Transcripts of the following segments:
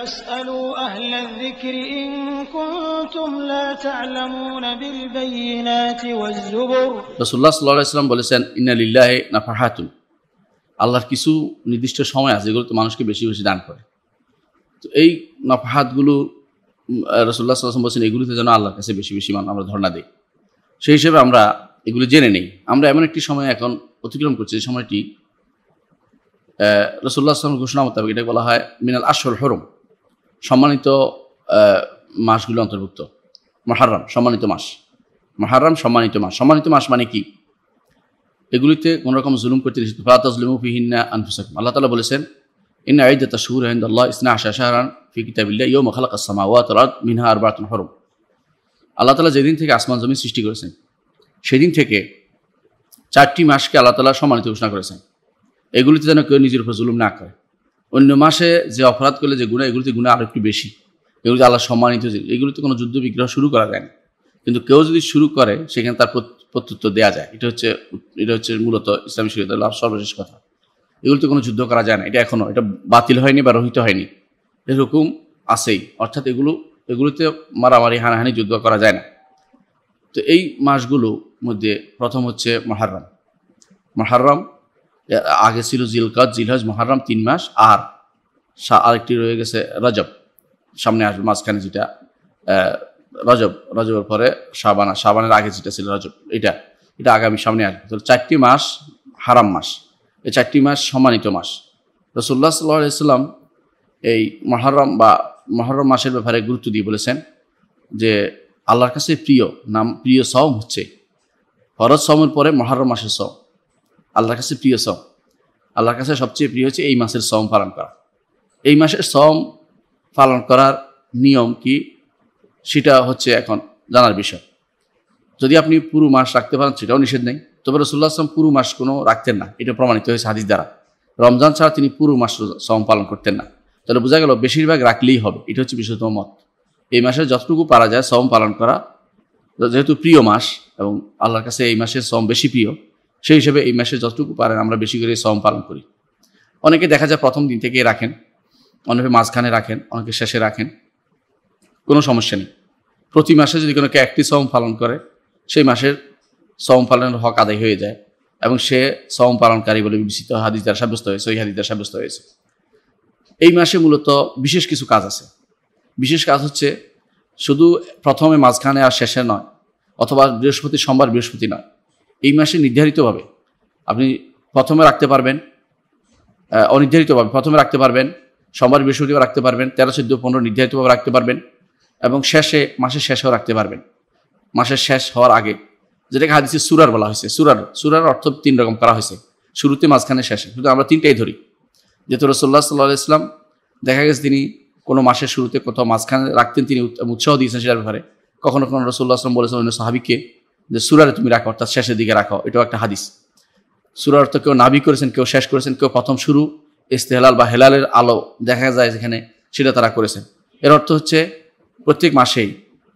বলেছেন আল্লাহর কিছু নির্দিষ্ট সময় আছে যেগুলো তো মানুষকে বেশি বেশি দান করে তো এই নফাহাতগুলো রসুল্লাহ সাল্লাম বলছেন এগুলিতে যেন আল্লাহর কাছে বেশি বেশি মান আমরা ধর্ণা দিই সেই হিসেবে আমরা এগুলো জেনে নেই আমরা এমন একটি সময় এখন অতিক্রম করছি যে সময়টি রসুল্লাহ আসলাম ঘোষণা মোতাবেক এটা বলা হয় মিনাল আশর হরম সম্মানিত মাসগুলো অন্তর্ভুক্ত মহারাম সম্মানিত মাস মহারাম সম্মানিত মাস সম্মানিত মাস মানে কি এগুলিতে কোনোরকম জুলুম করতে নিষিদ্ধ ফাতাজলুমুফিহিন্না আনফুসাক আল্লাহ তালা বলেছেন ইন আইদ শুহুর আহিন্দ আল্লাহ ইসনা আশা শাহরান ফি কিতাবিল্লা ইয়ো মখালাক আসামা ওয়াত মিনহা আর বাতুন হরম আল্লাহ তালা যেদিন থেকে আসমান জমি সৃষ্টি করেছেন সেদিন থেকে চারটি মাসকে আল্লাহ তালা সম্মানিত ঘোষণা করেছেন এগুলিতে যেন কেউ নিজের উপর জুলুম না করে অন্য মাসে যে অপরাধ করলে যে গুণা এগুলোতে গুণা আরো একটু বেশি এগুলি আল্লাহ সম্মানিত এগুলোতে কোনো যুদ্ধ বিগ্রহ শুরু করা যায় না কিন্তু কেউ যদি শুরু করে সেখানে তার প্রত্যুত্তর দেওয়া যায় এটা হচ্ছে এটা হচ্ছে মূলত ইসলামী শরীয়তের লাভ সর্বশেষ কথা এগুলোতে কোনো যুদ্ধ করা যায় না এটা এখনও এটা বাতিল হয়নি বা রহিত হয়নি এরকম আছেই অর্থাৎ এগুলো এগুলোতে মারামারি হানাহানি যুদ্ধ করা যায় না তো এই মাসগুলো মধ্যে প্রথম হচ্ছে মহারম মহারম আগে ছিল জিলকাত জিলহজ মহারম তিন মাস আর আরেকটি রয়ে গেছে রজব সামনে আসবে মাঝখানে যেটা রজব রজবের পরে শাবানা সাবানের আগে যেটা ছিল রজব এটা এটা আগামী সামনে আসবে তাহলে চারটি মাস হারাম মাস এই চারটি মাস সম্মানিত মাস রসুল্লাহ সাল্লাহ ইসলাম এই মহরম বা মহরম মাসের ব্যাপারে গুরুত্ব দিয়ে বলেছেন যে আল্লাহর কাছে প্রিয় নাম প্রিয় সম হচ্ছে ফরজ সমের পরে মহরম মাসের সম আল্লাহর কাছে প্রিয় সম আল্লাহর কাছে সবচেয়ে প্রিয় হচ্ছে এই মাসের সম পালন করা এই মাসের সম পালন করার নিয়ম কি সেটা হচ্ছে এখন জানার বিষয় যদি আপনি পুরো মাস রাখতে পারেন সেটাও নিষেধ নেই তবে রসুল্লাহ আসলাম পুরো মাস কোনো রাখতেন না এটা প্রমাণিত হয়েছে হাদিস দ্বারা রমজান ছাড়া তিনি পুরো মাস সম পালন করতেন না তাহলে বোঝা গেল বেশিরভাগ রাখলেই হবে এটা হচ্ছে বিশুদ্ধ মত এই মাসে যতটুকু পারা যায় সম পালন করা যেহেতু প্রিয় মাস এবং আল্লাহর কাছে এই মাসের সম বেশি প্রিয় সেই হিসেবে এই মাসে যতটুকু পারেন আমরা বেশি করে শ্রম পালন করি অনেকে দেখা যায় প্রথম দিন থেকে রাখেন অনেকে মাঝখানে রাখেন অনেকে শেষে রাখেন কোনো সমস্যা নেই প্রতি মাসে যদি কোনো একটি শ্রম পালন করে সেই মাসের শ্রম পালনের হক আদায় হয়ে যায় এবং সে শ্রম পালনকারী বলে বিবেচিত হাদিদার সাব্যস্ত হয়েছে ওই হাদিদার সাব্যস্ত হয়েছে এই মাসে মূলত বিশেষ কিছু কাজ আছে বিশেষ কাজ হচ্ছে শুধু প্রথমে মাঝখানে আর শেষে নয় অথবা বৃহস্পতি সোমবার বৃহস্পতি নয় এই মাসে নির্ধারিতভাবে আপনি প্রথমে রাখতে পারবেন অনির্ধারিতভাবে প্রথমে রাখতে পারবেন সোমবার বৃহস্পতিবার রাখতে পারবেন তেরো চোদ্দ পনেরো নির্ধারিতভাবে রাখতে পারবেন এবং শেষে মাসের শেষেও রাখতে পারবেন মাসের শেষ হওয়ার আগে যেটাকে হাদিসে সুরার বলা হয়েছে সুরার সুরার অর্থ তিন রকম করা হয়েছে শুরুতে মাঝখানে শেষে কিন্তু আমরা তিনটাই ধরি যেহেতু রসোল্লা সাল্লাহ ইসলাম দেখা গেছে তিনি কোনো মাসের শুরুতে কোথাও মাঝখানে রাখতেন তিনি উৎসাহ দিয়েছেন সেটার ব্যাপারে কখনো কখনো রসোল্লাহ আসলাম বলেছেন অন্য সাহাবিকে যে সুরারে তুমি রাখো অর্থাৎ শেষের দিকে রাখো এটাও একটা হাদিস সুরার তো কেউ নাবি করেছেন কেউ শেষ করেছেন কেউ প্রথম শুরু ইস্তেহলাল বা হেলালের আলো দেখা যায় যেখানে সেটা তারা করেছেন এর অর্থ হচ্ছে প্রত্যেক মাসেই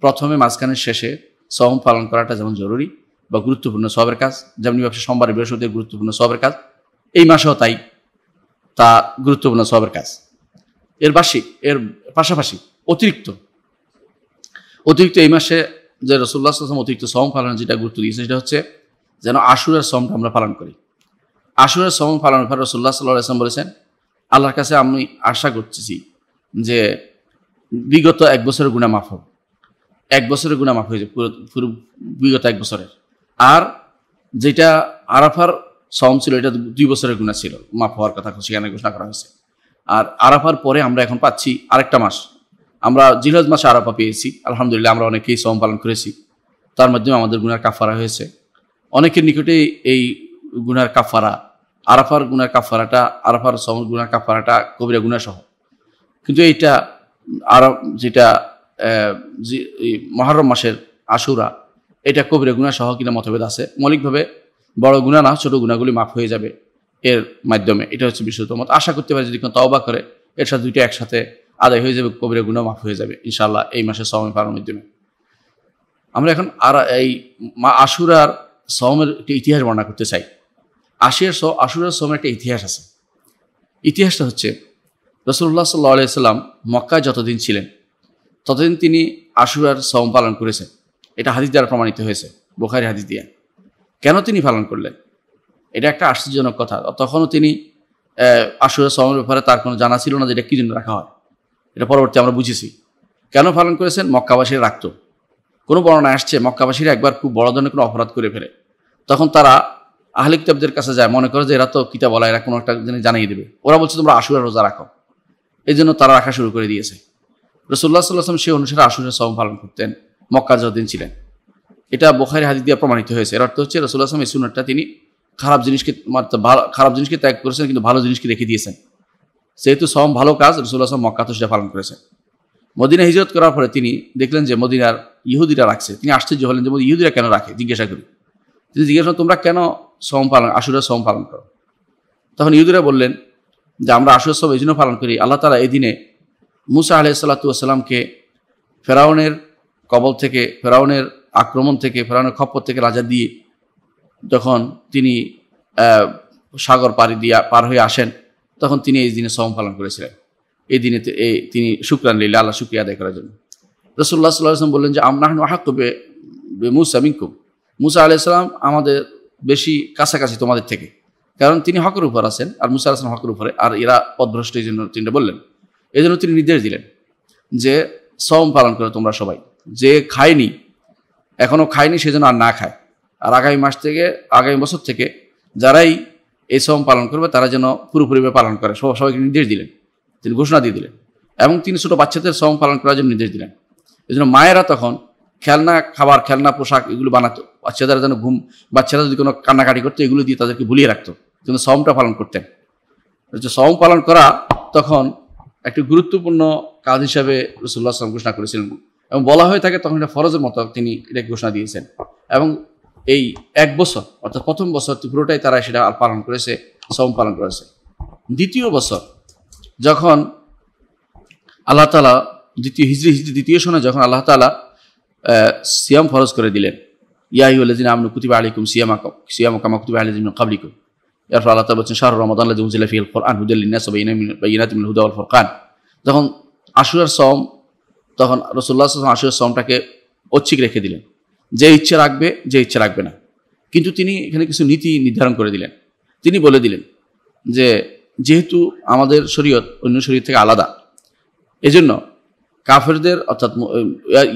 প্রথমে মাঝখানের শেষে সহম পালন করাটা যেমন জরুরি বা গুরুত্বপূর্ণ সবের কাজ যেমনি ব্যবসা সোমবার বৃহস্পতির গুরুত্বপূর্ণ সবের কাজ এই মাসেও তাই তা গুরুত্বপূর্ণ সবের কাজ এর বার্ষিক এর পাশাপাশি অতিরিক্ত অতিরিক্ত এই মাসে যে রসুল্লাহ আসলাম অতিরিক্ত শ্রম পালন যেটা গুরুত্ব দিয়েছে সেটা হচ্ছে যেন আশুরের শ্রমটা আমরা পালন করি আশুরের শ্রম পালন ফলে রসুল্লাহ সাল্লাহ আসলাম বলেছেন আল্লাহর কাছে আমি আশা করতেছি যে বিগত এক বছরের গুণা মাফ হবে এক বছরের গুণা মাফ হয়ে যাবে পুরো বিগত এক বছরের আর যেটা আরাফার শ্রম ছিল এটা দুই বছরের গুণা ছিল মাফ হওয়ার কথা সেখানে ঘোষণা করা হয়েছে আর আরাফার পরে আমরা এখন পাচ্ছি আরেকটা মাস আমরা জিহাজ মাসে আরাফা পেয়েছি আলহামদুলিল্লাহ আমরা অনেকেই সম পালন করেছি তার মাধ্যমে আমাদের গুনার কাফারা হয়েছে অনেকের নিকটে এই গুনার কাফারা আরাফার গুনার কাফারাটা আরাফার সমর গুনার কাফারাটা কবিরা সহ কিন্তু এইটা আরব যেটা মহারম মাসের আশুরা এটা কবিরা গুণা সহ কিনা মতভেদ আছে মৌলিকভাবে বড় গুণা না ছোট গুণাগুলি মাফ হয়ে যাবে এর মাধ্যমে এটা হচ্ছে বিশুদ্ধ মত আশা করতে পারে যদি কোনো তওবা করে এর সাথে দুইটা একসাথে আদায় হয়ে যাবে কবিরা গুণা মাফ হয়ে যাবে ইনশাল্লাহ এই মাসে সওমে পালনের জন্য আমরা এখন আর এই মা আশুরার সমের একটা ইতিহাস বর্ণনা করতে চাই আশিয়ার স আশুরার সমের একটা ইতিহাস আছে ইতিহাসটা হচ্ছে রসুল্লাহ সাল্লাহ আলাইসাল্লাম মক্কায় যতদিন ছিলেন ততদিন তিনি আশুরার সম পালন করেছেন এটা হাদিস দ্বারা প্রমাণিত হয়েছে বোখারি হাদিস দিয়ে কেন তিনি পালন করলেন এটা একটা আশ্চর্যজনক কথা তখনও তিনি আশুরার সমের ব্যাপারে তার কোনো জানা ছিল না যে এটা কী জন্য রাখা হয় এটা পরবর্তী আমরা বুঝেছি কেন পালন করেছেন মক্কাবাসীরা রাখত কোনো বর্ণনা আসছে মক্কাবাসীরা একবার খুব বড় ধরনের কোনো অপরাধ করে ফেলে তখন তারা আহলে কিতাবদের কাছে যায় মনে করে যে এরা তো কিতাব বলা এরা কোনো একটা জিনিস জানিয়ে দেবে ওরা বলছে তোমরা আশুরা রোজা রাখো এই জন্য তারা রাখা শুরু করে দিয়েছে রসুল্লাহ সাল্লাহাম সেই অনুসারে আশুরা সব পালন করতেন মক্কা যতদিন ছিলেন এটা বোখারি হাজি দিয়ে প্রমাণিত হয়েছে এর অর্থ হচ্ছে রসুল্লাহ আসলাম এই সুনতটা তিনি খারাপ জিনিসকে মানে খারাপ জিনিসকে ত্যাগ করেছেন কিন্তু ভালো জিনিসকে রেখে দিয়েছেন সেহেতু সম ভালো কাজ রসুল্লাহ মক্কাতে সেটা পালন করেছেন মদিনা হিজরত করার পরে তিনি দেখলেন যে মদিনার ইহুদিরা রাখছে তিনি আশ্চর্য হলেন যে ইহুদিরা কেন রাখে জিজ্ঞাসা করি তিনি জিজ্ঞাসা তোমরা কেন সম পালন আশুরা সম পালন করো তখন ইহুদিরা বললেন যে আমরা আশুর সব এই জন্য পালন করি আল্লাহ তালা এই দিনে মুসা আলহ সাল্লাতুয়াসাল্লামকে ফেরাউনের কবল থেকে ফেরাউনের আক্রমণ থেকে ফেরাউনের খপ্পর থেকে রাজা দিয়ে যখন তিনি সাগর পাড়ি দিয়ে পার হয়ে আসেন তখন তিনি এই দিনে সম পালন করেছিলেন এই দিনে এই তিনি শুক্রান লীলা আল্লাহ শুক্রিয়া আদায় করার জন্য রসুল্লাহ সাল্লাহাম বললেন যে আহাক কবে মুসা মিঙ্কুম মুসা সাল্লাম আমাদের বেশি কাছাকাছি তোমাদের থেকে কারণ তিনি হকের উপর আছেন আর মুসা আলাম হকের উপরে আর এরা পদভ্রষ্ট এই জন্য তিনি বললেন এই জন্য তিনি নির্দেশ দিলেন যে সম পালন করে তোমরা সবাই যে খায়নি এখনও খায়নি সেজন্য আর না খায় আর আগামী মাস থেকে আগামী বছর থেকে যারাই এই শ্রম পালন করবে তারা যেন পুরোপুরিভাবে পালন করে সবাইকে নির্দেশ দিলেন তিনি ঘোষণা দিয়ে দিলেন এবং তিনি ছোটো বাচ্চাদের শ্রম পালন করার জন্য নির্দেশ দিলেন এই জন্য মায়েরা তখন খেলনা খাবার খেলনা পোশাক এগুলো বানাতো বাচ্চাদের যেন ঘুম বাচ্চারা যদি কোনো কান্নাকাটি করতো এগুলো দিয়ে তাদেরকে ভুলিয়ে রাখতো কিন্তু সমটা পালন করতেন সম পালন করা তখন একটি গুরুত্বপূর্ণ কাজ হিসাবে রসুল্লাহ আসলাম ঘোষণা করেছিলেন এবং বলা হয়ে থাকে তখন এটা ফরজের মতো তিনি এটা ঘোষণা দিয়েছেন এবং এই এক বছর অর্থাৎ প্রথম বছর পুরোটাই তারা সেটা পালন করেছে শ্রম পালন করেছে দ্বিতীয় বছর যখন আল্লাহ তালা দ্বিতীয় হিজড়ি হিজড়ি দ্বিতীয় সময় যখন আল্লাহ তালা সিয়াম ফরজ করে দিলেন ইয়াহিউল্লাদিন আমনু কুতিবা আলিকুম সিয়ামা সিয়াম কামা কুতিবা আলিদিন কাবলিকুম এরপর আল্লাহ তালা বলছেন শাহর রহমদ আল্লাহ উজিলা ফিল ফোরআন হুদুল্লিনাস বাইনাতিমুল হুদা আল ফোরকান যখন আশুরার সম তখন রসুল্লাহ আসলাম আশুরার সমটাকে ঐচ্ছিক রেখে দিলেন যে ইচ্ছে রাখবে যে ইচ্ছে রাখবে না কিন্তু তিনি এখানে কিছু নীতি নির্ধারণ করে দিলেন তিনি বলে দিলেন যে যেহেতু আমাদের শরীয়ত অন্য শরীর থেকে আলাদা এজন্য কাফেরদের অর্থাৎ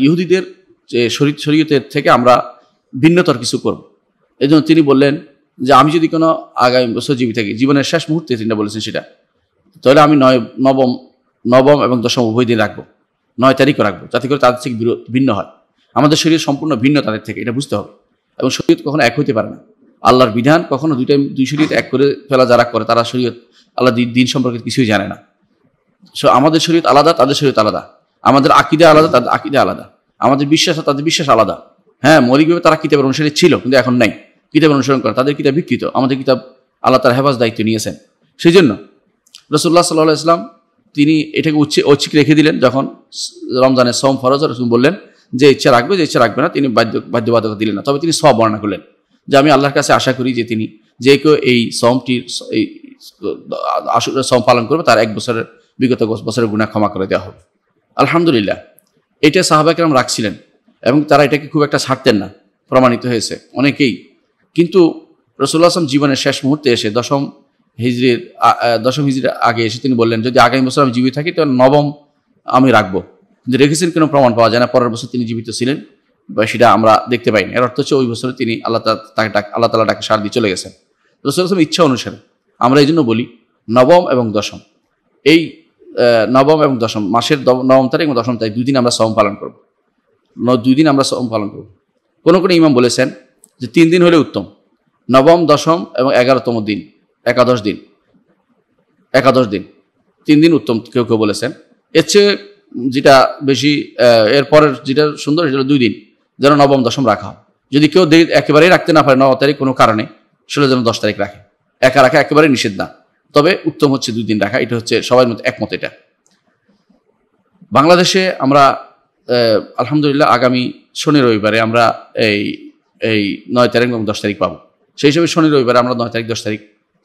ইহুদিদের যে শরীর শরীয়তের থেকে আমরা ভিন্নতর কিছু করব এজন্য তিনি বললেন যে আমি যদি কোনো আগামী বছর জীবী থাকি জীবনের শেষ মুহূর্তে তিনি বলেছেন সেটা তাহলে আমি নয় নবম নবম এবং দশম উভয় দিন রাখবো নয় তারিখও রাখবো যাতে করে তাদের থেকে ভিন্ন হয় আমাদের শরীর সম্পূর্ণ ভিন্ন তাদের থেকে এটা বুঝতে হবে এবং শরীর কখনো এক হইতে পারে না আল্লাহর বিধান কখনো দুইটা দুই শরীর এক করে ফেলা যারা করে তারা শরীয়ত আল্লাহ দিন সম্পর্কে কিছুই জানে না সো আমাদের শরীর আলাদা তাদের শরীর আলাদা আমাদের আকিদা আলাদা তাদের আকিদা আলাদা আমাদের বিশ্বাস তাদের বিশ্বাস আলাদা হ্যাঁ মৌলিকভাবে তারা কিতাবের অনুসারী ছিল কিন্তু এখন নাই কিতাবের অনুসরণ করে তাদের কিতাব বিকৃত আমাদের কিতাব আল্লাহ তার হেফাজ দায়িত্ব নিয়েছেন সেই জন্য রসুল্লাহ সাল্লাহ ইসলাম তিনি এটাকে উচ্চ ঐচ্ছিক রেখে দিলেন যখন রমজানের সোম ফরজ রসুল বললেন যে ইচ্ছা রাখবে যে ইচ্ছা রাখবে না তিনি বাধ্য বাধ্যবাধকতা দিলেন না তবে তিনি সব বর্ণনা করলেন যে আমি আল্লাহর কাছে আশা করি যে তিনি যে কেউ এই সমটির এই সম পালন করবে তার এক বছরের বিগত বছরের গুণা ক্ষমা করে দেওয়া হবে আলহামদুলিল্লাহ এটা সাহাবাকেরাম রাখছিলেন এবং তারা এটাকে খুব একটা ছাড়তেন না প্রমাণিত হয়েছে অনেকেই কিন্তু রসুল্লাহ আসলাম জীবনের শেষ মুহূর্তে এসে দশম হিজড়ির দশম হিজড়ির আগে এসে তিনি বললেন যদি আগামী বছর আমি জীবিত থাকি তো নবম আমি রাখবো কিন্তু রেখেছেন কোনো প্রমাণ পাওয়া যায় না পরের বছর তিনি জীবিত ছিলেন বা সেটা আমরা দেখতে পাইনি এর অর্থ হচ্ছে ওই বছরে তিনি আল্লাহ তাকে ডাক আল্লাহ তালা ডাকে সার দিয়ে চলে গেছেন রসুল ইচ্ছা অনুসারে আমরা এই জন্য বলি নবম এবং দশম এই নবম এবং দশম মাসের নবম তারিখ এবং দশম তারিখ দুই দিন আমরা সম পালন করব দুই দিন আমরা সম পালন করব কোনো কোনো ইমাম বলেছেন যে তিন দিন হলে উত্তম নবম দশম এবং এগারোতম দিন একাদশ দিন একাদশ দিন তিন দিন উত্তম কেউ কেউ বলেছেন এর চেয়ে যেটা বেশি এরপরের যেটা সুন্দর সেটা দুই দিন যেন নবম দশম রাখা হয় যদি কেউ একেবারেই রাখতে না পারে ন তারিখ কোনো কারণে সেটা যেন দশ তারিখ রাখে একা রাখা একেবারেই নিষেধ না তবে উত্তম হচ্ছে দুই দিন রাখা এটা হচ্ছে সবার মতো একমত এটা বাংলাদেশে আমরা আলহামদুলিল্লাহ আগামী শনি রবিবারে আমরা এই এই নয় তারিখ এবং দশ তারিখ পাবো সেই হিসেবে শনি রবিবারে আমরা নয় তারিখ দশ তারিখ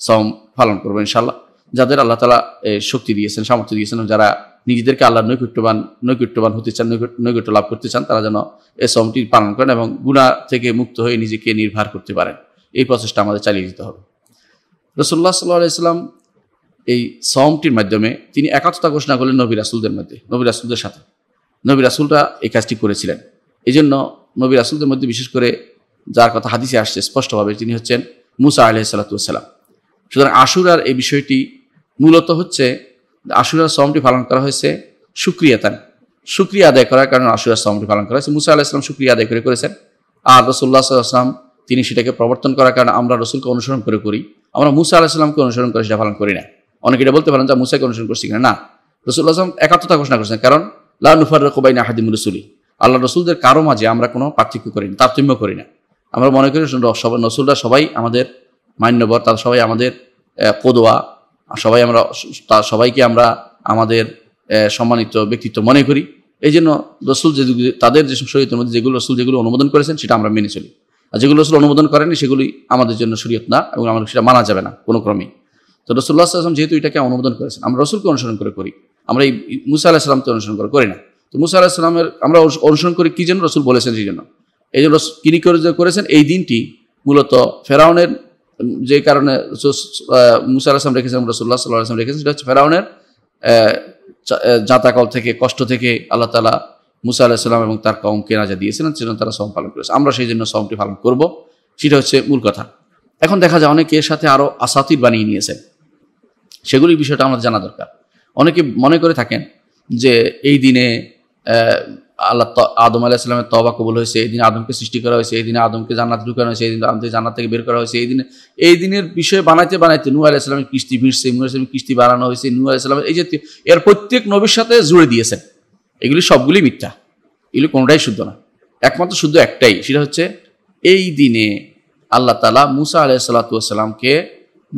সম পালন করবো ইনশাল্লাহ যাদের আল্লাহ তালা শক্তি দিয়েছেন সামর্থ্য দিয়েছেন যারা নিজেদেরকে আল্লাহ নৈকট্যবান নৈকট্যবান হতে চান নৈকট্য লাভ করতে চান তারা যেন এই সমটি পালন করেন এবং গুণা থেকে মুক্ত হয়ে নিজেকে নির্ভর করতে পারেন এই প্রচেষ্টা আমাদের চালিয়ে দিতে হবে রসুল্লাহ সাল্লাহ ইসলাম এই সমটির মাধ্যমে তিনি একাত্মতা ঘোষণা করলেন নবী রাসুলদের মধ্যে নবী রাসুলদের সাথে নবী রাসুলরা এই কাজটি করেছিলেন এই জন্য নবী রাসুলদের মধ্যে বিশেষ করে যার কথা হাদিসে আসছে স্পষ্টভাবে তিনি হচ্ছেন মুসা আলহ সালাতুসাল্লাম সুতরাং আশুরার এই বিষয়টি মূলত হচ্ছে আশুরা সমটি পালন করা হয়েছে সুক্রিয়া তার সুক্রিয়া আদায় করার কারণে আশুরা সমটি পালন করা হয়েছে মুসা আল্লাহ ইসলাম সুক্রিয়া আদায় করে করেছেন আর রসুল্লাহ আসলাম তিনি সেটাকে প্রবর্তন করার কারণে আমরা রসুলকে অনুসরণ করে করি আমরা মুসা আল্লাহ ইসলামকে অনুসরণ করে সেটা পালন করি না অনেকে এটা বলতে পারেন যে মুসাকে অনুসরণ করছি কিনা না রসুল্লাহ আসলাম একাত্মতা ঘোষণা করেছেন কারণ লাল নুফার না আহাদিম রসুলি আল্লাহ রসুলদের কারো মাঝে আমরা কোনো পার্থক্য করি না তারতম্য করি না আমরা মনে করি সবাই নসুলরা সবাই আমাদের মান্যবর তারা সবাই আমাদের কোদোয়া সবাই আমরা তা সবাইকে আমরা আমাদের সম্মানিত ব্যক্তিত্ব মনে করি এই জন্য রসুল যে তাদের যে শরীয়তের মধ্যে যেগুলো রসুল যেগুলো অনুমোদন করেছেন সেটা আমরা মেনে চলি আর যেগুলো রসুল অনুমোদন করেনি সেগুলি আমাদের জন্য শরীয়ত না এবং আমাদের সেটা মানা যাবে না কোনো ক্রমেই তো রসুল্লাহ আসলাম যেহেতু এটাকে অনুমোদন করেছেন আমরা রসুলকে অনুসরণ করে করি আমরা এই মুসা আল্লাহ সাল্লামকে অনুসরণ করে করি না তো মুসা আল্লাহ সাল্লামের আমরা অনুসরণ করি কী জন্য রসুল বলেছেন সেই জন্য এই জন্য তিনি করেছেন এই দিনটি মূলত ফেরাউনের যে কারণে মুসা রেখেছেন রসুল্লাহ সাল্লাহ আসলাম রেখেছেন সেটা হচ্ছে ফেরাউনের জাঁতাকল থেকে কষ্ট থেকে আল্লাহ তালা মুসা আলাহিসাল্লাম এবং তার কমকে রাজা দিয়েছিলেন সেজন্য তারা সম পালন করেছে আমরা সেই জন্য সমটি পালন করব সেটা হচ্ছে মূল কথা এখন দেখা যায় অনেকে এর সাথে আরও আসাতির বানিয়ে নিয়েছেন সেগুলি বিষয়টা আমাদের জানা দরকার অনেকে মনে করে থাকেন যে এই দিনে আল্লাহ আদম আলাহ ইসলামের তবা কবুল হয়েছে এই দিন আদমকে সৃষ্টি করা হয়েছে এই দিনে আদমকে জান্নাত ঢুকানো হয়েছে এই দিন আদমকে জান্নাত থেকে বের করা হয়েছে এই দিনে এই দিনের বিষয়ে বানাইতে বানাইতে নু আলাহ ইসলামের কিস্তি ভিড়ছে নু ইসলামের কিস্তি বানানো হয়েছে নু আলাহ ইসলামের এই জাতীয় এর প্রত্যেক নবীর সাথে জুড়ে দিয়েছেন এগুলি সবগুলি মিথ্যা এগুলি কোনোটাই শুদ্ধ না একমাত্র শুদ্ধ একটাই সেটা হচ্ছে এই দিনে আল্লাহ তালা মুসা আলাহ সাল্লাতুসাল্লামকে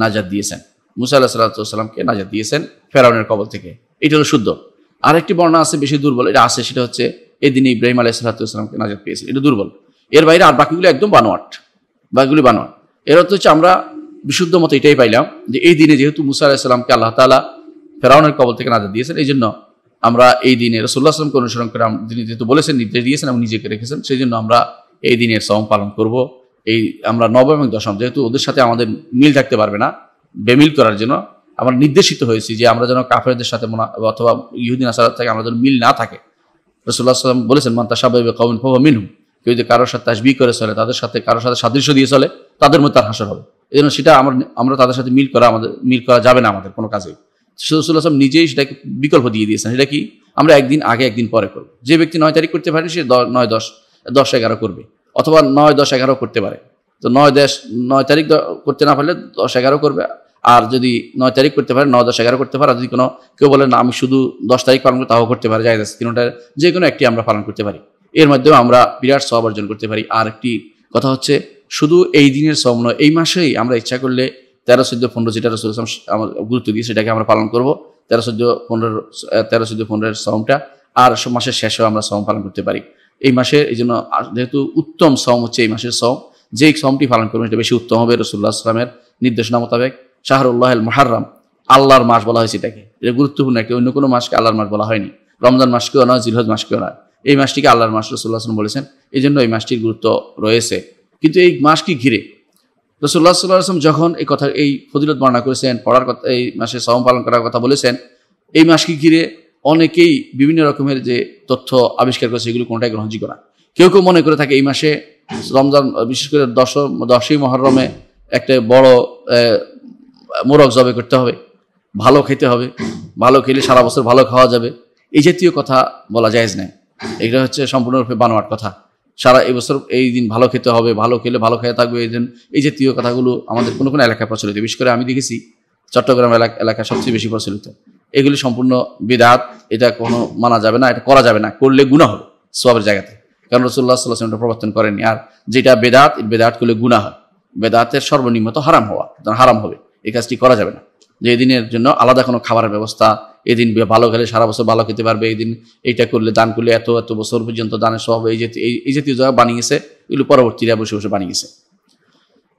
নাজাদ দিয়েছেন মুসা আলাহ সাল্লাতুসাল্লামকে নাজাদ দিয়েছেন ফেরাউনের কবল থেকে এটা হলো শুদ্ধ আরেকটি বর্ণনা আছে বেশি দুর্বল এটা আছে সেটা হচ্ছে এই দিনে ইব্রাহিম আলাহ সাল্লাহামকে নাজাদ পেয়েছেন এটা দুর্বল এর বাইরে আর বাকিগুলো একদম বানোয়াট বাকিগুলি বানোয়াট এর অর্থ হচ্ছে আমরা বিশুদ্ধ মতো এটাই পাইলাম যে এই দিনে যেহেতু মুসা আলাহিসাল্লামকে আল্লাহ তালা ফেরাউনের কবল থেকে নাজাদ দিয়েছেন এই জন্য আমরা এই দিনে রসুল্লাহ আসলামকে অনুসরণ করে তিনি যেহেতু বলেছেন নির্দেশ দিয়েছেন এবং নিজেকে রেখেছেন সেই জন্য আমরা এই দিনের সম পালন করব এই আমরা নবম এবং দশম যেহেতু ওদের সাথে আমাদের মিল থাকতে পারবে না বেমিল করার জন্য আমরা নির্দেশিত হয়েছি যে আমরা যেন কাফেরদের সাথে অথবা ইহুদিন আসার থেকে আমাদের যেন মিল না থাকে রসুল্লাহাম বলেছেন মান্তা সাবাইবে কমিন ফোহা মিনহু কেউ যদি কারোর সাথে তাসবি করে চলে তাদের সাথে কারোর সাথে সাদৃশ্য দিয়ে চলে তাদের মধ্যে তার হাসর হবে এই জন্য সেটা আমার আমরা তাদের সাথে মিল করা আমাদের মিল করা যাবে না আমাদের কোনো কাজে রসুল্লাহ নিজেই সেটাকে বিকল্প দিয়ে দিয়েছেন সেটা কি আমরা একদিন আগে একদিন পরে করবো যে ব্যক্তি নয় তারিখ করতে পারে সে নয় দশ দশ এগারো করবে অথবা নয় দশ এগারো করতে পারে তো নয় দশ নয় তারিখ করতে না পারলে দশ এগারো করবে আর যদি নয় তারিখ করতে পারে নয় দশ এগারো করতে পারে যদি কোনো কেউ বলে না আমি শুধু দশ তারিখ পালন করতে তাও করতে পারে যাই তিনটার যে কোনো একটি আমরা পালন করতে পারি এর মাধ্যমে আমরা বিরাট সব অর্জন করতে পারি আর একটি কথা হচ্ছে শুধু এই দিনের সব নয় এই মাসেই আমরা ইচ্ছা করলে তেরো চোদ্দ পনেরো যেটা রসুল ইসলাম আমার গুরুত্ব দিয়ে সেটাকে আমরা পালন করব তেরো চোদ্দ পনেরো তেরো চোদ্দ পনেরোর সমটা আর মাসের শেষেও আমরা সম পালন করতে পারি এই মাসের এই জন্য যেহেতু উত্তম সম হচ্ছে এই মাসের সম যেই সমটি পালন করবেন সেটা বেশি উত্তম হবে রসুল্লাহ আসলামের নির্দেশনা মোতাবেক শাহরুল্লাহ মহারম আল্লাহর মাস বলা হয়েছে এটাকে এটা গুরুত্বপূর্ণ একটি অন্য কোনো মাসকে আল্লাহর মাস বলা হয়নি রমজান মাসকেও নয় জিলহজ মাসকেও নয় এই মাসটিকে আল্লাহর মাস রসুল্লাহ আসলাম বলেছেন এই জন্য এই মাসটির গুরুত্ব রয়েছে কিন্তু এই মাসকে ঘিরে রসুল্লাহ সাল্লাহ আসলাম যখন এই কথা এই ফজিলত বর্ণনা করেছেন পড়ার কথা এই মাসে সম পালন করার কথা বলেছেন এই মাসকে ঘিরে অনেকেই বিভিন্ন রকমের যে তথ্য আবিষ্কার করেছে এগুলো কোনোটাই গ্রহণযোগ্য না কেউ কেউ মনে করে থাকে এই মাসে রমজান বিশেষ করে দশম দশই মহরমে একটা বড় মোরগ জবে করতে হবে ভালো খেতে হবে ভালো খেলে সারা বছর ভালো খাওয়া যাবে এই জাতীয় কথা বলা যায়জ নাই এটা হচ্ছে সম্পূর্ণরূপে বানোয়ার কথা সারা এবছর এই দিন ভালো খেতে হবে ভালো খেলে ভালো খেয়ে থাকবে এই দিন এই জাতীয় কথাগুলো আমাদের কোনো কোনো এলাকায় প্রচলিত বিশেষ করে আমি দেখেছি চট্টগ্রাম এলাকা এলাকা সবচেয়ে বেশি প্রচলিত এগুলি সম্পূর্ণ বিদাত এটা কোনো মানা যাবে না এটা করা যাবে না করলে গুণা হবে সবের জায়গাতে কারণ রসুল্লাহ সাল্লাহ এটা প্রবর্তন করেনি আর যেটা বেদাত বেদাত করলে গুণা হয় বেদাতের সর্বনিম্ন তো হারাম হওয়া হারাম হবে এই কাজটি করা যাবে না যে দিনের জন্য আলাদা কোনো খাবারের ব্যবস্থা এদিন ভালো খেলে সারা বছর ভালো খেতে পারবে এই দিন এইটা করলে দান করলে এত এত বছর পর্যন্ত দানের স্বভাব এই জাতীয় এই জাতীয় জায়গা বানিয়েছে এগুলো পরবর্তীরা বসে বসে বানিয়েছে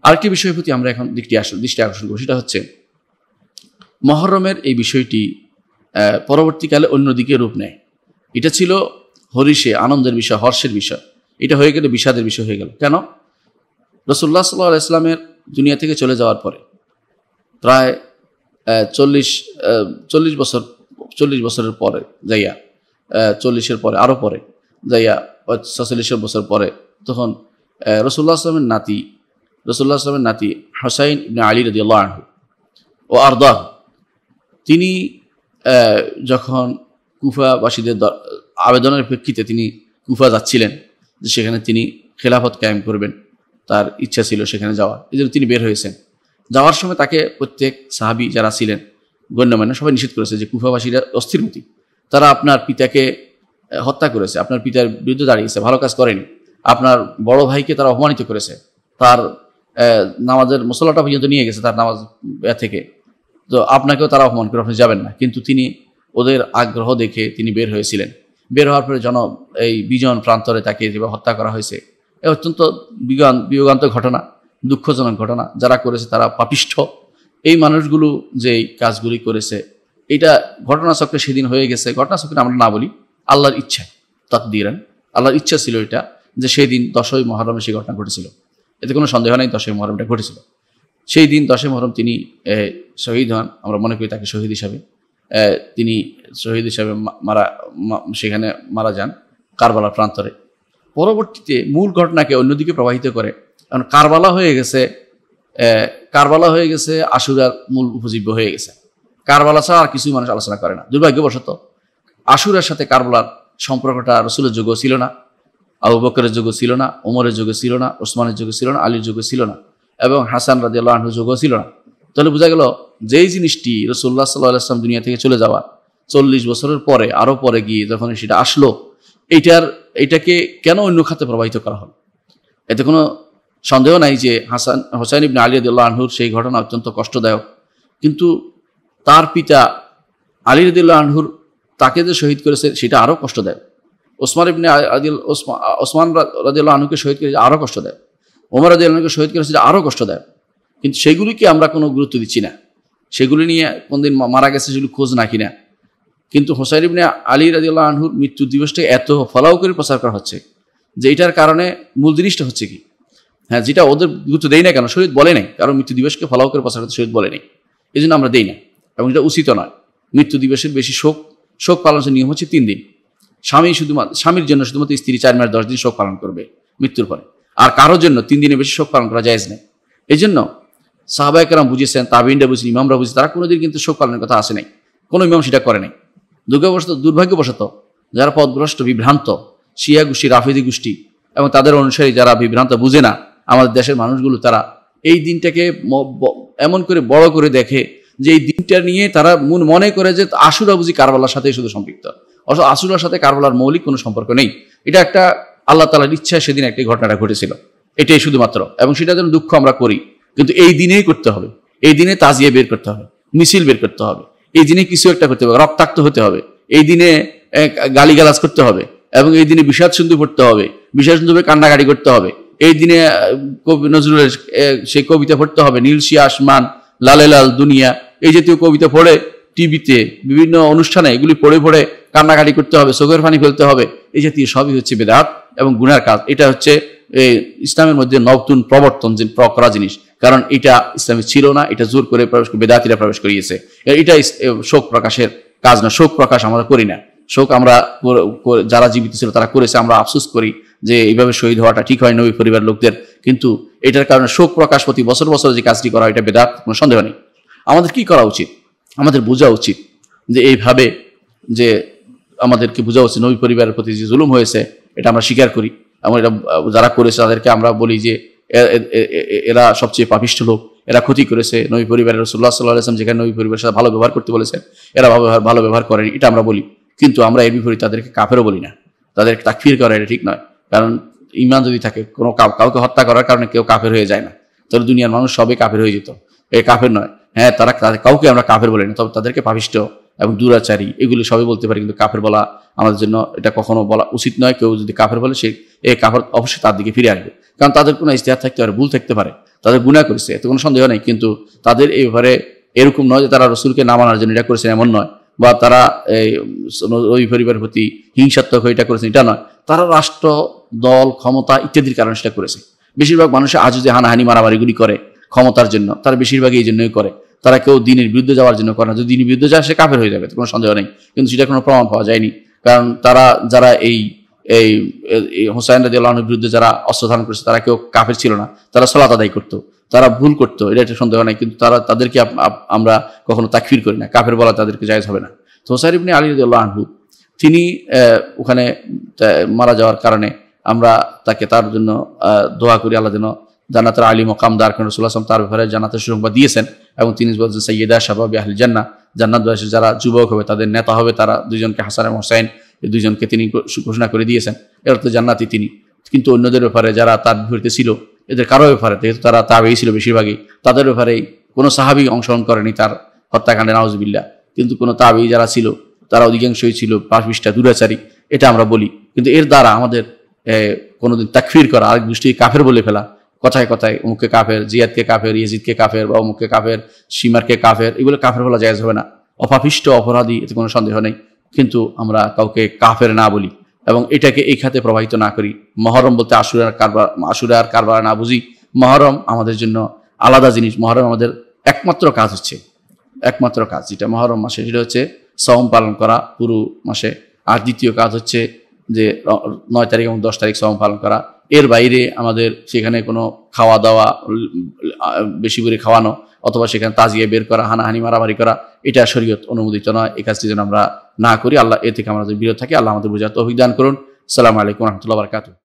আরেকটি বিষয়ের প্রতি আমরা এখন দিকটি আসল দৃষ্টি আকর্ষণ করি সেটা হচ্ছে মহরমের এই বিষয়টি পরবর্তীকালে অন্যদিকে রূপ নেয় এটা ছিল হরিষে আনন্দের বিষয় হর্ষের বিষয় এটা হয়ে গেলে বিষাদের বিষয় হয়ে গেল কেন রসুল্লাহ সাল্লাহ ইসলামের দুনিয়া থেকে চলে যাওয়ার পরে প্রায় চল্লিশ চল্লিশ বছর চল্লিশ বছরের পরে যাইয়া চল্লিশের পরে আরও পরে যাইয়া ছচল্লিশের বছর পরে তখন রসুল্লাহ আসলামের নাতি রসুল্লাহ আসলামের নাতি হাসাইন ইবনে আলী রদিয়াল্লাহ আনহু ও আরদাহ তিনি যখন কুফাবাসীদের আবেদনের প্রেক্ষিতে তিনি কুফা যাচ্ছিলেন যে সেখানে তিনি খেলাফত কায়েম করবেন তার ইচ্ছা ছিল সেখানে যাওয়ার এই জন্য তিনি বের হয়েছেন যাওয়ার সময় তাকে প্রত্যেক সাহাবি যারা ছিলেন গণ্যমান্য সবাই নিষেধ করেছে যে কুফাবাসীরা অস্থিরমতি তারা আপনার পিতাকে হত্যা করেছে আপনার পিতার বিরুদ্ধে দাঁড়িয়েছে ভালো কাজ করেনি আপনার বড় ভাইকে তারা অপমানিত করেছে তার নামাজের মশলাটা পর্যন্ত নিয়ে গেছে তার নামাজ থেকে তো আপনাকেও তারা অপমান করে আপনি যাবেন না কিন্তু তিনি ওদের আগ্রহ দেখে তিনি বের হয়েছিলেন বের হওয়ার পরে জন এই বিজন প্রান্তরে তাকে যেভাবে হত্যা করা হয়েছে এ অত্যন্ত বিগান বিয়োগান্ত ঘটনা দুঃখজনক ঘটনা যারা করেছে তারা পাপিষ্ঠ এই মানুষগুলো যে কাজগুলি করেছে এটা ঘটনাচক্রে সেদিন হয়ে গেছে ঘটনাচক্রে আমরা না বলি আল্লাহর ইচ্ছা দিয়ে আল্লাহর ইচ্ছা ছিল এটা যে সেই দিন দশই মহরমে সেই ঘটনা ঘটেছিল এতে কোনো সন্দেহ নেই দশই মহরমটা ঘটেছিল সেই দিন দশই মহরম তিনি শহীদ হন আমরা মনে করি তাকে শহীদ হিসাবে তিনি শহীদ হিসাবে মারা সেখানে মারা যান কারবালা প্রান্তরে পরবর্তীতে মূল ঘটনাকে অন্যদিকে প্রবাহিত করে কারণ কারবালা হয়ে গেছে কারবালা হয়ে গেছে আশুরার মূল উপজীব্য হয়ে গেছে কারবালা ছাড়া আর কিছুই মানুষ আলোচনা করে না দুর্ভাগ্যবশত আশুরার সাথে কারবালার সম্পর্কটা রসুলের যুগও ছিল না আবু বকরের যুগও ছিল না ওমরের যুগে ছিল না ওসমানের যুগে ছিল না আলীর যুগে ছিল না এবং হাসান রাজি আল্লাহর যুগও ছিল না তাহলে বোঝা গেল যেই জিনিসটি রসুল্লাহ সাল্লাহ আসলাম দুনিয়া থেকে চলে যাওয়া চল্লিশ বছরের পরে আরও পরে গিয়ে যখন সেটা আসলো এইটার এটাকে কেন অন্য খাতে প্রবাহিত করা হলো এতে কোনো সন্দেহ নাই যে হাসান হোসাইন ইবনে আলী রদুল্লাহ আনহুর সেই ঘটনা অত্যন্ত কষ্টদায়ক কিন্তু তার পিতা আলী রদুল্লাহ আনহুর তাকে যে শহীদ করেছে সেটা আরও কষ্টদায়ক ওসমান ইবনে আদিল ওসমান ওসমান রাজিউল্লাহ আনহুকে শহীদ করেছে আরও কষ্টদায়ক ওমর আদি রাজিউল্লাহকে শহীদ করেছে আরও কষ্ট দেয় কিন্তু সেগুলিকে আমরা কোনো গুরুত্ব দিচ্ছি না সেগুলি নিয়ে কোনদিন মারা গেছে সেগুলি খোঁজ না কিনা কিন্তু হোসাইন ইবনে আলী আল্লাহ আনহুর মৃত্যু দিবসটা এত ফলাও করে প্রচার করা হচ্ছে যে এটার কারণে মূল জিনিসটা হচ্ছে কি হ্যাঁ যেটা ওদের গুরুত্ব দেয় না কেন শহীদ বলে নাই কারণ মৃত্যু দিবসকে ফলো করে কথা শহীদ বলে নাই এই জন্য আমরা দেই না এবং এটা উচিত নয় মৃত্যু দিবসের বেশি শোক শোক পালনের নিয়ম হচ্ছে তিন দিন স্বামী শুধুমাত্র স্বামীর জন্য শুধুমাত্র স্ত্রী চার মাস দশ দিন শোক পালন করবে মৃত্যুর পরে আর কারোর জন্য তিন দিনের বেশি শোক পালন করা যায়জ নেই এই জন্য সাহাবাহিকরাম বুঝেছেন তাবিনরা বুঝেছেন ইমামরা বুঝেছেন তারা কোনোদিন কিন্তু শোক পালনের কথা আসে নাই কোনো ইমাম সেটা করে নাই দুর্গাবশত দুর্ভাগ্যবশত যারা পদভ্রষ্ট বিভ্রান্ত শিয়া গোষ্ঠী রাফেদি গোষ্ঠী এবং তাদের অনুসারী যারা বিভ্রান্ত বুঝে না আমাদের দেশের মানুষগুলো তারা এই দিনটাকে এমন করে বড় করে দেখে যে এই দিনটা নিয়ে তারা মন মনে করে যে আশুরা বুঝি কারবালার সাথে শুধু সম্পৃক্ত অর্থাৎ আসুরার সাথে কারবালার মৌলিক কোনো সম্পর্ক নেই এটা একটা আল্লাহ তালার ইচ্ছায় সেদিন একটি ঘটনাটা ঘটেছিল এটাই শুধুমাত্র এবং সেটা যেন দুঃখ আমরা করি কিন্তু এই দিনেই করতে হবে এই দিনে তাজিয়ে বের করতে হবে মিছিল বের করতে হবে এই দিনে কিছু একটা করতে হবে রক্তাক্ত হতে হবে এই দিনে গালিগালাজ করতে হবে এবং এই দিনে বিষাদ সিন্ধু পড়তে হবে বিষাদ সিন্ধুভাবে কান্নাকাটি করতে হবে এই দিনে কবি নজরুলের সেই কবিতা পড়তে হবে নীলশি আসমান লালে লাল দুনিয়া এই জাতীয় কবিতা পড়ে টিভিতে বিভিন্ন অনুষ্ঠানে এগুলি পড়ে পড়ে কান্নাকাটি করতে হবে চোখের পানি ফেলতে হবে এই জাতীয় সবই হচ্ছে বেদাত এবং গুনার কাজ এটা হচ্ছে ইসলামের মধ্যে নতুন প্রবর্তন যে করা জিনিস কারণ এটা ইসলামে ছিল না এটা জোর করে প্রবেশ বেদাতিরা প্রবেশ করিয়েছে এটা শোক প্রকাশের কাজ না শোক প্রকাশ আমরা করি না শোক আমরা যারা জীবিত ছিল তারা করেছে আমরা আফসোস করি যে এইভাবে শহীদ হওয়াটা ঠিক হয় নবী পরিবার লোকদের কিন্তু এটার কারণে শোক প্রকাশ প্রতি বছর বছর যে কাজটি করা এটা বেদাত কোনো সন্দেহ নেই আমাদের কি করা উচিত আমাদের বোঝা উচিত যে এইভাবে যে আমাদেরকে বোঝা উচিত নবী পরিবারের প্রতি যে জুলুম হয়েছে এটা আমরা স্বীকার করি এবং এটা যারা করেছে তাদেরকে আমরা বলি যে এরা সবচেয়ে পাপিষ্ট লোক এরা ক্ষতি করেছে নবী পরিবারের রসুল্লাহ সাল্লাহ আসলাম যেখানে নবী পরিবারের সাথে ভালো ব্যবহার করতে বলেছেন এরা ব্যবহার ভালো ব্যবহার করেনি এটা আমরা বলি কিন্তু আমরা এর বিপরীত তাদেরকে কাফেরও বলি না তাদের তাকফির করা এটা ঠিক নয় কারণ ইমান যদি থাকে কোনো কাউকে হত্যা করার কারণে কেউ কাফের হয়ে যায় না তাহলে দুনিয়ার মানুষ সবে কাফের হয়ে যেত এ কাফের নয় হ্যাঁ তারা কাউকে আমরা কাফের বলিনি তবে তাদেরকে পাপিষ্ট এবং দুরাচারী এগুলো সবই বলতে পারি কিন্তু কাফের বলা আমাদের জন্য এটা কখনো বলা উচিত নয় কেউ যদি কাফের বলে সে এ কাফের অবশ্যই তার দিকে ফিরে আসবে কারণ তাদের কোনো ইস্তেহার থাকতে পারে ভুল থাকতে পারে তাদের গুণা করেছে এতে কোনো সন্দেহ নেই কিন্তু তাদের এই ব্যাপারে এরকম নয় যে তারা রসুলকে নামানোর জন্য এটা করেছেন এমন নয় বা তারা এই রবি পরিবারের প্রতি হিংসাত্মক হয়ে এটা করেছেন এটা নয় তারা রাষ্ট্র দল ক্ষমতা ইত্যাদির কারণে সেটা করেছে বেশিরভাগ মানুষ আজ যে হানাহানি মারামারিগুলি করে ক্ষমতার জন্য তারা বেশিরভাগই এই জন্যই করে তারা কেউ দিনের বিরুদ্ধে যাওয়ার জন্য করে না যদি দিনের বিরুদ্ধে যায় সে কাফের হয়ে যাবে কোনো সন্দেহ নেই কিন্তু সেটা কোনো প্রমাণ পাওয়া যায়নি কারণ তারা যারা এই এই হোসাইন রাজি আল্লাহর বিরুদ্ধে যারা অস্ত্র ধারণ করেছে তারা কেউ কাফের ছিল না তারা সলাত আদায় করতো তারা ভুল করতো এটা একটা সন্দেহ নাই কিন্তু তারা তাদেরকে আমরা কখনো তাকফির করি না কাফের বলা তাদেরকে জায়গা হবে না তো হোসাইন ইবনে আলী রাজি আল্লাহ তিনি ওখানে মারা যাওয়ার কারণে আমরা তাকে তার জন্য দোয়া করি আল্লাহ যেন জান্নাতের আলী মোকাম দার কেন রসুল্লাহাম তার ব্যাপারে জান্নাতের সুরম্বা দিয়েছেন এবং তিনি বলছেন সৈয়দা শাবাবি আহলি জান্না জান্নাত বয়সে যারা যুবক হবে তাদের নেতা হবে তারা দুজনকে হাসান এবং হোসাইন এই দুজনকে তিনি ঘোষণা করে দিয়েছেন এর তো জান্নাতি তিনি কিন্তু অন্যদের ব্যাপারে যারা তার বিপরীতে ছিল এদের কারো ব্যাপারে যেহেতু তারা তাবেই ছিল বেশিরভাগই তাদের ব্যাপারে কোনো সাহাবি অংশগ্রহণ করেনি তার হত্যাকাণ্ডে নাউজবিল্লা কিন্তু কোনো তাবেই যারা ছিল তারা অধিকাংশই ছিল পাঁচ বিশটা দূরাচারী এটা আমরা বলি কিন্তু এর দ্বারা আমাদের কোনোদিন তাকফির করা আরেক গোষ্ঠী কাফের বলে ফেলা কথায় কথায় অমুককে কাফের জিয়াদকে কাফের ইয়েজিদকে কাফের বা অমুককে কাফের সীমারকে কাফের এগুলো কাফের বলা জায়গা হবে না অপাপিষ্ট অপরাধী এতে কোনো সন্দেহ নেই কিন্তু আমরা কাউকে কাফের না বলি এবং এটাকে এই খাতে প্রবাহিত না করি মহরম বলতে আর কারবার আর কারবার না বুঝি মহরম আমাদের জন্য আলাদা জিনিস মহরম আমাদের একমাত্র কাজ হচ্ছে একমাত্র কাজ যেটা মহরম মাসে সেটা হচ্ছে সওম পালন করা পুরো মাসে আর দ্বিতীয় কাজ হচ্ছে যে নয় তারিখ এবং দশ তারিখ শ্রম পালন করা এর বাইরে আমাদের সেখানে কোনো খাওয়া দাওয়া বেশি করে খাওয়ানো অথবা সেখানে তাজিয়ে বের করা হানাহানি মারামারি করা এটা শরীয়ত অনুমোদিত নয় এই কাজটি যেন আমরা না করি আল্লাহ এ থেকে আমরা বিরত থাকি আল্লাহ আমাদের বোঝার তো দান করুন সালাম আলাইকুম রহমতুল্লাহ বারকাতু